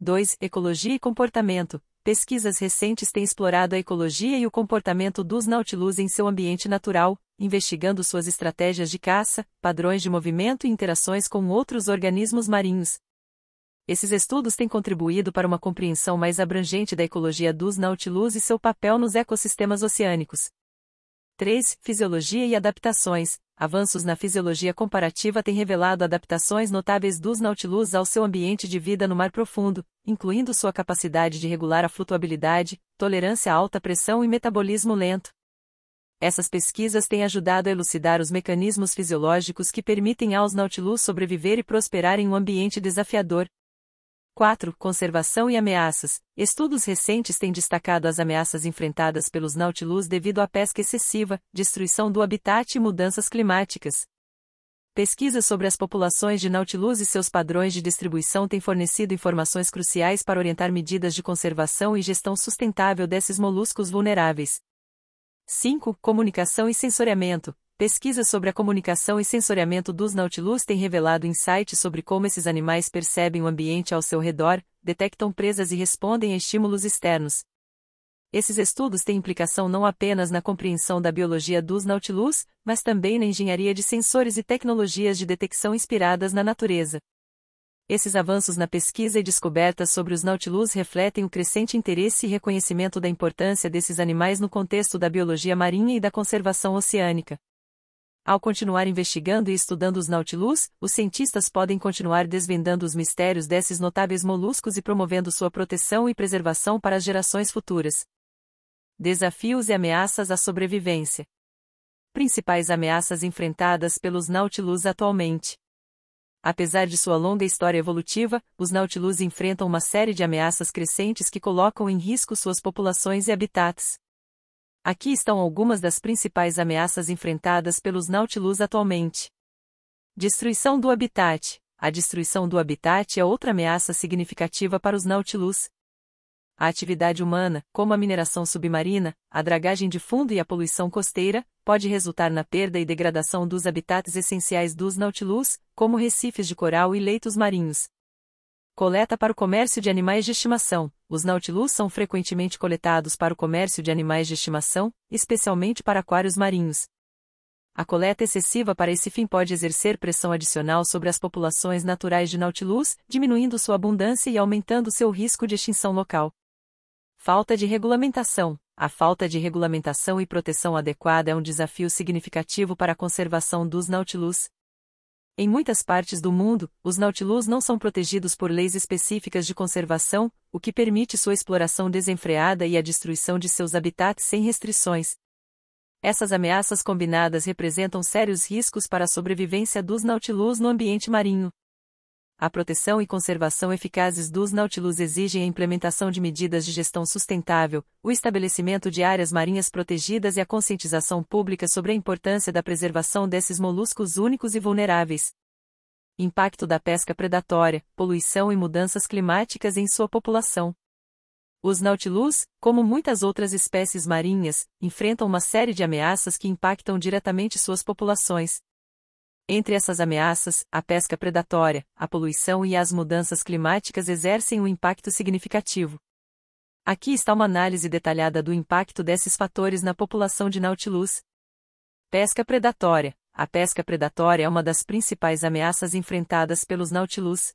2. Ecologia e comportamento. Pesquisas recentes têm explorado a ecologia e o comportamento dos Nautilus em seu ambiente natural, investigando suas estratégias de caça, padrões de movimento e interações com outros organismos marinhos. Esses estudos têm contribuído para uma compreensão mais abrangente da ecologia dos nautilus e seu papel nos ecossistemas oceânicos. 3. Fisiologia e adaptações. Avanços na fisiologia comparativa têm revelado adaptações notáveis dos nautilus ao seu ambiente de vida no mar profundo, incluindo sua capacidade de regular a flutuabilidade, tolerância à alta pressão e metabolismo lento. Essas pesquisas têm ajudado a elucidar os mecanismos fisiológicos que permitem aos Nautilus sobreviver e prosperar em um ambiente desafiador. 4. Conservação e ameaças. Estudos recentes têm destacado as ameaças enfrentadas pelos Nautilus devido à pesca excessiva, destruição do habitat e mudanças climáticas. Pesquisas sobre as populações de Nautilus e seus padrões de distribuição têm fornecido informações cruciais para orientar medidas de conservação e gestão sustentável desses moluscos vulneráveis. 5. Comunicação e sensoriamento. Pesquisas sobre a comunicação e sensoriamento dos Nautilus têm revelado insights sobre como esses animais percebem o ambiente ao seu redor, detectam presas e respondem a estímulos externos. Esses estudos têm implicação não apenas na compreensão da biologia dos Nautilus, mas também na engenharia de sensores e tecnologias de detecção inspiradas na natureza. Esses avanços na pesquisa e descobertas sobre os nautilus refletem o crescente interesse e reconhecimento da importância desses animais no contexto da biologia marinha e da conservação oceânica. Ao continuar investigando e estudando os nautilus, os cientistas podem continuar desvendando os mistérios desses notáveis moluscos e promovendo sua proteção e preservação para as gerações futuras. Desafios e ameaças à sobrevivência. Principais ameaças enfrentadas pelos nautilus atualmente. Apesar de sua longa história evolutiva, os Nautilus enfrentam uma série de ameaças crescentes que colocam em risco suas populações e habitats. Aqui estão algumas das principais ameaças enfrentadas pelos Nautilus atualmente. Destruição do habitat. A destruição do habitat é outra ameaça significativa para os Nautilus, a atividade humana, como a mineração submarina, a dragagem de fundo e a poluição costeira, pode resultar na perda e degradação dos habitats essenciais dos nautilus, como recifes de coral e leitos marinhos. Coleta para o comércio de animais de estimação. Os nautilus são frequentemente coletados para o comércio de animais de estimação, especialmente para aquários marinhos. A coleta excessiva para esse fim pode exercer pressão adicional sobre as populações naturais de nautilus, diminuindo sua abundância e aumentando seu risco de extinção local. Falta de regulamentação. A falta de regulamentação e proteção adequada é um desafio significativo para a conservação dos nautilus. Em muitas partes do mundo, os nautilus não são protegidos por leis específicas de conservação, o que permite sua exploração desenfreada e a destruição de seus habitats sem restrições. Essas ameaças combinadas representam sérios riscos para a sobrevivência dos nautilus no ambiente marinho a proteção e conservação eficazes dos Nautilus exigem a implementação de medidas de gestão sustentável, o estabelecimento de áreas marinhas protegidas e a conscientização pública sobre a importância da preservação desses moluscos únicos e vulneráveis. Impacto da pesca predatória, poluição e mudanças climáticas em sua população. Os nautilus, como muitas outras espécies marinhas, enfrentam uma série de ameaças que impactam diretamente suas populações, entre essas ameaças, a pesca predatória, a poluição e as mudanças climáticas exercem um impacto significativo. Aqui está uma análise detalhada do impacto desses fatores na população de Nautilus. Pesca predatória. A pesca predatória é uma das principais ameaças enfrentadas pelos Nautilus.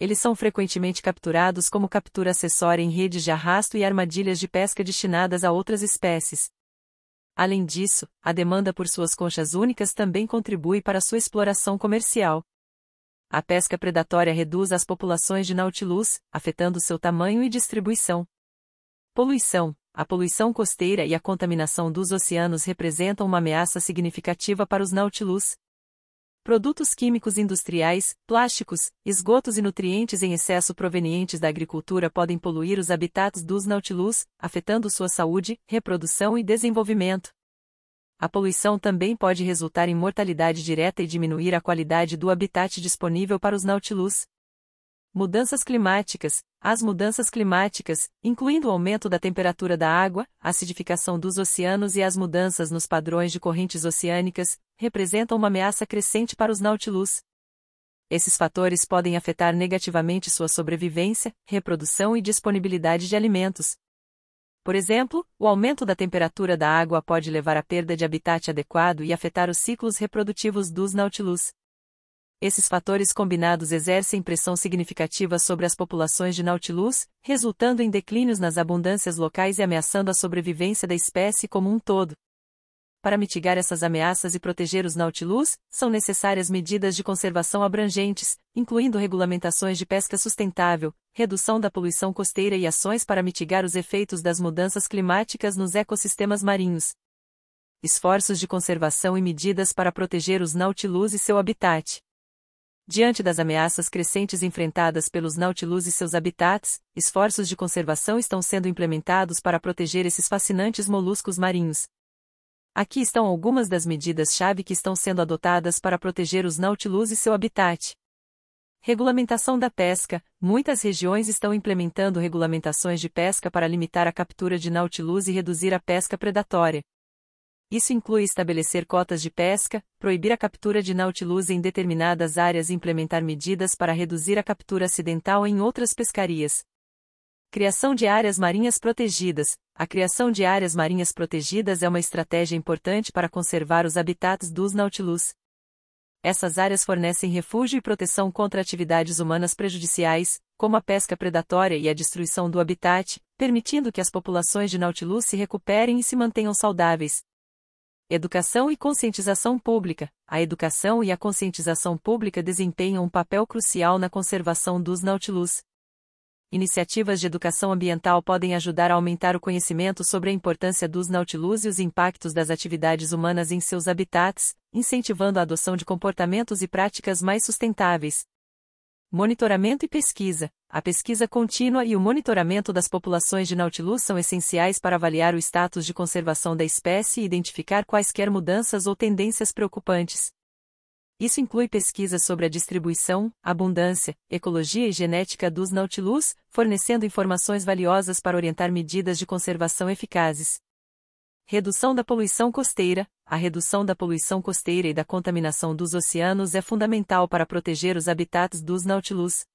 Eles são frequentemente capturados como captura acessória em redes de arrasto e armadilhas de pesca destinadas a outras espécies. Além disso, a demanda por suas conchas únicas também contribui para sua exploração comercial. A pesca predatória reduz as populações de nautilus, afetando seu tamanho e distribuição. Poluição. A poluição costeira e a contaminação dos oceanos representam uma ameaça significativa para os nautilus, produtos químicos industriais, plásticos, esgotos e nutrientes em excesso provenientes da agricultura podem poluir os habitats dos nautilus, afetando sua saúde, reprodução e desenvolvimento. A poluição também pode resultar em mortalidade direta e diminuir a qualidade do habitat disponível para os nautilus. Mudanças climáticas. As mudanças climáticas, incluindo o aumento da temperatura da água, acidificação dos oceanos e as mudanças nos padrões de correntes oceânicas, representam uma ameaça crescente para os Nautilus. Esses fatores podem afetar negativamente sua sobrevivência, reprodução e disponibilidade de alimentos. Por exemplo, o aumento da temperatura da água pode levar à perda de habitat adequado e afetar os ciclos reprodutivos dos Nautilus. Esses fatores combinados exercem pressão significativa sobre as populações de Nautilus, resultando em declínios nas abundâncias locais e ameaçando a sobrevivência da espécie como um todo. Para mitigar essas ameaças e proteger os nautilus, são necessárias medidas de conservação abrangentes, incluindo regulamentações de pesca sustentável, redução da poluição costeira e ações para mitigar os efeitos das mudanças climáticas nos ecossistemas marinhos. Esforços de conservação e medidas para proteger os nautilus e seu habitat. Diante das ameaças crescentes enfrentadas pelos nautilus e seus habitats, esforços de conservação estão sendo implementados para proteger esses fascinantes moluscos marinhos, Aqui estão algumas das medidas-chave que estão sendo adotadas para proteger os Nautilus e seu habitat. Regulamentação da pesca: Muitas regiões estão implementando regulamentações de pesca para limitar a captura de Nautilus e reduzir a pesca predatória. Isso inclui estabelecer cotas de pesca, proibir a captura de Nautilus em determinadas áreas e implementar medidas para reduzir a captura acidental em outras pescarias. Criação de áreas marinhas protegidas. A criação de áreas marinhas protegidas é uma estratégia importante para conservar os habitats dos Nautilus. Essas áreas fornecem refúgio e proteção contra atividades humanas prejudiciais, como a pesca predatória e a destruição do habitat, permitindo que as populações de Nautilus se recuperem e se mantenham saudáveis. Educação e conscientização pública. A educação e a conscientização pública desempenham um papel crucial na conservação dos Nautilus, iniciativas de educação ambiental podem ajudar a aumentar o conhecimento sobre a importância dos nautilus e os impactos das atividades humanas em seus habitats, incentivando a adoção de comportamentos e práticas mais sustentáveis. Monitoramento e pesquisa. A pesquisa contínua e o monitoramento das populações de nautilus são essenciais para avaliar o status de conservação da espécie e identificar quaisquer mudanças ou tendências preocupantes. Isso inclui pesquisas sobre a distribuição, abundância, ecologia e genética dos nautilus, fornecendo informações valiosas para orientar medidas de conservação eficazes. Redução da poluição costeira. A redução da poluição costeira e da contaminação dos oceanos é fundamental para proteger os habitats dos nautilus.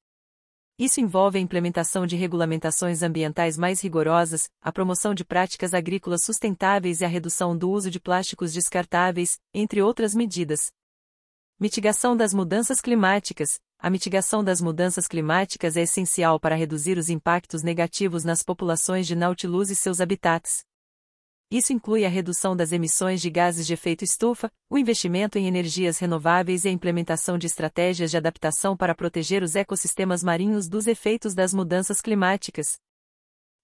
Isso envolve a implementação de regulamentações ambientais mais rigorosas, a promoção de práticas agrícolas sustentáveis e a redução do uso de plásticos descartáveis, entre outras medidas. Mitigação das mudanças climáticas. A mitigação das mudanças climáticas é essencial para reduzir os impactos negativos nas populações de Nautilus e seus habitats. Isso inclui a redução das emissões de gases de efeito estufa, o investimento em energias renováveis e a implementação de estratégias de adaptação para proteger os ecossistemas marinhos dos efeitos das mudanças climáticas.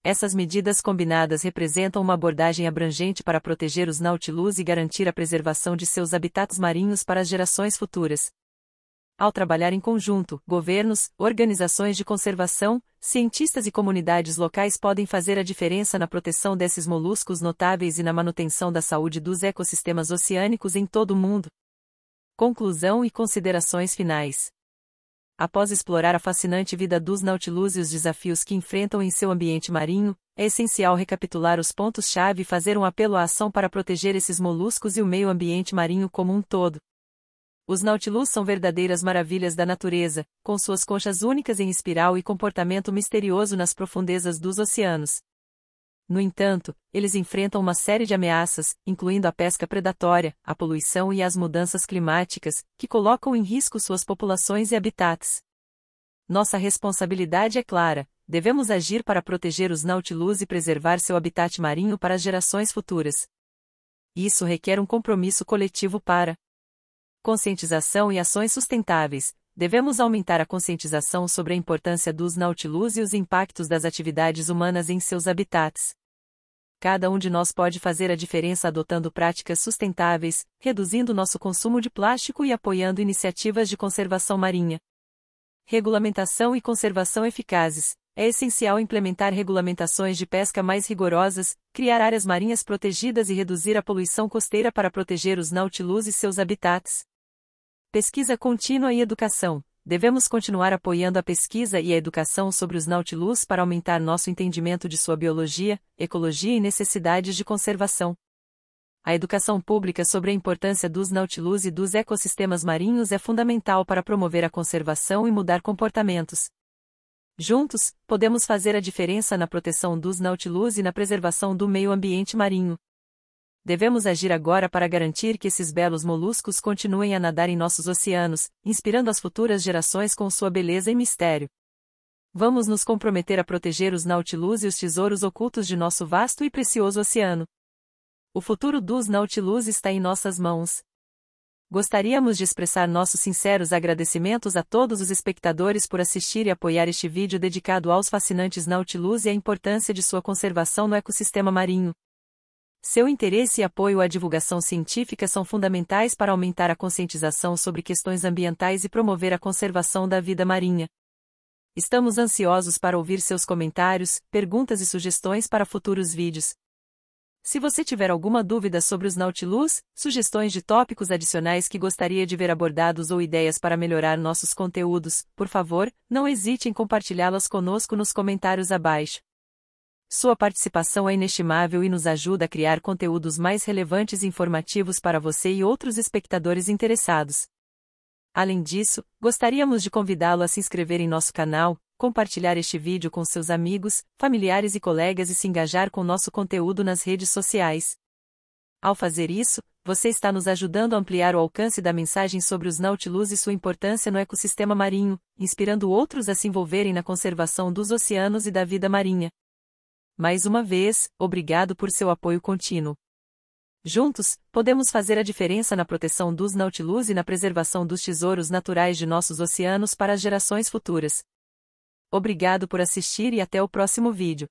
Essas medidas combinadas representam uma abordagem abrangente para proteger os Nautilus e garantir a preservação de seus habitats marinhos para as gerações futuras. Ao trabalhar em conjunto, governos, organizações de conservação, cientistas e comunidades locais podem fazer a diferença na proteção desses moluscos notáveis e na manutenção da saúde dos ecossistemas oceânicos em todo o mundo. Conclusão e considerações finais após explorar a fascinante vida dos Nautilus e os desafios que enfrentam em seu ambiente marinho, é essencial recapitular os pontos-chave e fazer um apelo à ação para proteger esses moluscos e o meio ambiente marinho como um todo. Os Nautilus são verdadeiras maravilhas da natureza, com suas conchas únicas em espiral e comportamento misterioso nas profundezas dos oceanos. No entanto, eles enfrentam uma série de ameaças, incluindo a pesca predatória, a poluição e as mudanças climáticas, que colocam em risco suas populações e habitats. Nossa responsabilidade é clara, devemos agir para proteger os nautilus e preservar seu habitat marinho para as gerações futuras. Isso requer um compromisso coletivo para conscientização e ações sustentáveis, devemos aumentar a conscientização sobre a importância dos nautilus e os impactos das atividades humanas em seus habitats. Cada um de nós pode fazer a diferença adotando práticas sustentáveis, reduzindo nosso consumo de plástico e apoiando iniciativas de conservação marinha. Regulamentação e conservação eficazes. É essencial implementar regulamentações de pesca mais rigorosas, criar áreas marinhas protegidas e reduzir a poluição costeira para proteger os nautilus e seus habitats. Pesquisa contínua e educação. Devemos continuar apoiando a pesquisa e a educação sobre os Nautilus para aumentar nosso entendimento de sua biologia, ecologia e necessidades de conservação. A educação pública sobre a importância dos Nautilus e dos ecossistemas marinhos é fundamental para promover a conservação e mudar comportamentos. Juntos, podemos fazer a diferença na proteção dos Nautilus e na preservação do meio ambiente marinho devemos agir agora para garantir que esses belos moluscos continuem a nadar em nossos oceanos, inspirando as futuras gerações com sua beleza e mistério. Vamos nos comprometer a proteger os Nautilus e os tesouros ocultos de nosso vasto e precioso oceano. O futuro dos Nautilus está em nossas mãos. Gostaríamos de expressar nossos sinceros agradecimentos a todos os espectadores por assistir e apoiar este vídeo dedicado aos fascinantes Nautilus e à importância de sua conservação no ecossistema marinho. Seu interesse e apoio à divulgação científica são fundamentais para aumentar a conscientização sobre questões ambientais e promover a conservação da vida marinha. Estamos ansiosos para ouvir seus comentários, perguntas e sugestões para futuros vídeos. Se você tiver alguma dúvida sobre os Nautilus, sugestões de tópicos adicionais que gostaria de ver abordados ou ideias para melhorar nossos conteúdos, por favor, não hesite em compartilhá-las conosco nos comentários abaixo. Sua participação é inestimável e nos ajuda a criar conteúdos mais relevantes e informativos para você e outros espectadores interessados. Além disso, gostaríamos de convidá-lo a se inscrever em nosso canal, compartilhar este vídeo com seus amigos, familiares e colegas e se engajar com nosso conteúdo nas redes sociais. Ao fazer isso, você está nos ajudando a ampliar o alcance da mensagem sobre os Nautilus e sua importância no ecossistema marinho, inspirando outros a se envolverem na conservação dos oceanos e da vida marinha. Mais uma vez, obrigado por seu apoio contínuo. Juntos, podemos fazer a diferença na proteção dos Nautilus e na preservação dos tesouros naturais de nossos oceanos para as gerações futuras. Obrigado por assistir e até o próximo vídeo.